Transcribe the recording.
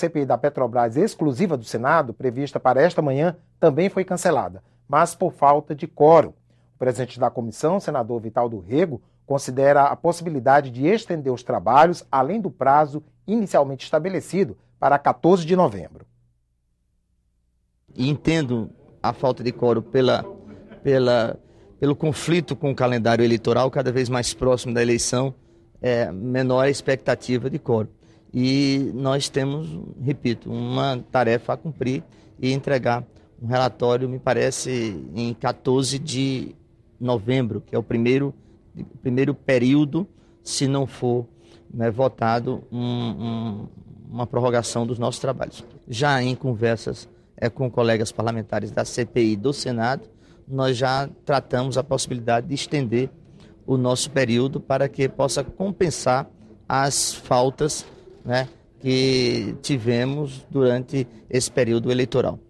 CPI da Petrobras exclusiva do Senado, prevista para esta manhã, também foi cancelada, mas por falta de quórum. O presidente da comissão, senador Vital do Rego, considera a possibilidade de estender os trabalhos além do prazo inicialmente estabelecido para 14 de novembro. entendo a falta de coro pela, pela, pelo conflito com o calendário eleitoral, cada vez mais próximo da eleição, é menor a expectativa de coro. E nós temos, repito, uma tarefa a cumprir e entregar um relatório, me parece, em 14 de novembro, que é o primeiro, primeiro período, se não for né, votado um, um, uma prorrogação dos nossos trabalhos. Já em conversas é, com colegas parlamentares da CPI do Senado, nós já tratamos a possibilidade de estender o nosso período para que possa compensar as faltas né, que tivemos durante esse período eleitoral.